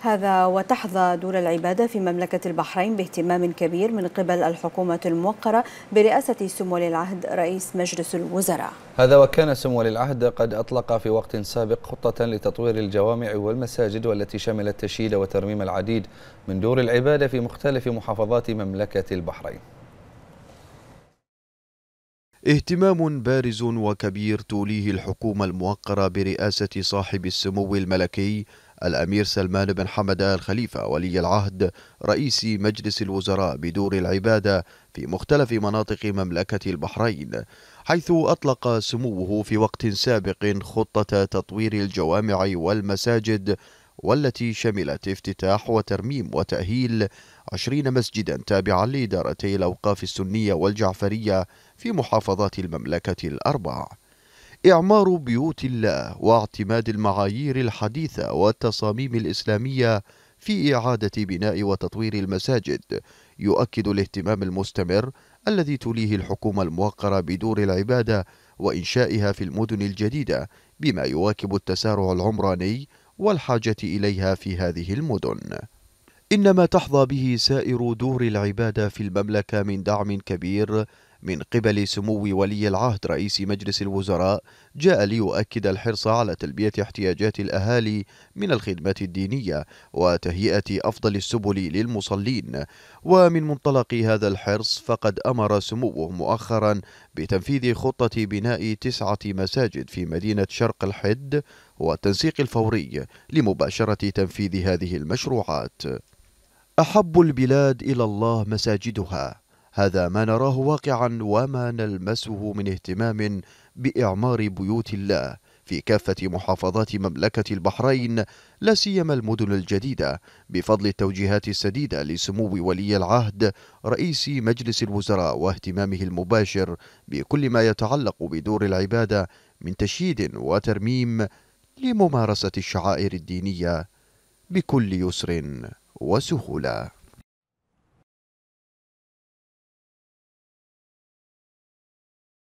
هذا وتحظى دور العبادة في مملكة البحرين باهتمام كبير من قبل الحكومة الموقرة برئاسة سمو ولي العهد رئيس مجلس الوزراء هذا وكان سمو ولي العهد قد أطلق في وقت سابق خطة لتطوير الجوامع والمساجد والتي شملت تشييد وترميم العديد من دور العبادة في مختلف محافظات مملكة البحرين اهتمام بارز وكبير توليه الحكومة الموقرة برئاسة صاحب السمو الملكي الأمير سلمان بن حمد آل خليفة ولي العهد رئيس مجلس الوزراء بدور العبادة في مختلف مناطق مملكة البحرين حيث أطلق سموه في وقت سابق خطة تطوير الجوامع والمساجد والتي شملت افتتاح وترميم وتأهيل عشرين مسجدا تابعا لإدارتي الأوقاف السنية والجعفرية في محافظات المملكة الأربع إعمار بيوت الله واعتماد المعايير الحديثة والتصاميم الإسلامية في إعادة بناء وتطوير المساجد يؤكد الاهتمام المستمر الذي توليه الحكومة الموقرة بدور العبادة وإنشائها في المدن الجديدة بما يواكب التسارع العمراني والحاجة إليها في هذه المدن إنما تحظى به سائر دور العبادة في المملكة من دعم كبير من قبل سمو ولي العهد رئيس مجلس الوزراء جاء ليؤكد الحرص على تلبية احتياجات الأهالي من الخدمات الدينية وتهيئة أفضل السبل للمصلين ومن منطلق هذا الحرص فقد أمر سموه مؤخرا بتنفيذ خطة بناء تسعة مساجد في مدينة شرق الحد والتنسيق الفوري لمباشرة تنفيذ هذه المشروعات أحب البلاد إلى الله مساجدها هذا ما نراه واقعا وما نلمسه من اهتمام باعمار بيوت الله في كافه محافظات مملكه البحرين لا سيما المدن الجديده بفضل التوجيهات السديده لسمو ولي العهد رئيس مجلس الوزراء واهتمامه المباشر بكل ما يتعلق بدور العباده من تشييد وترميم لممارسه الشعائر الدينيه بكل يسر وسهوله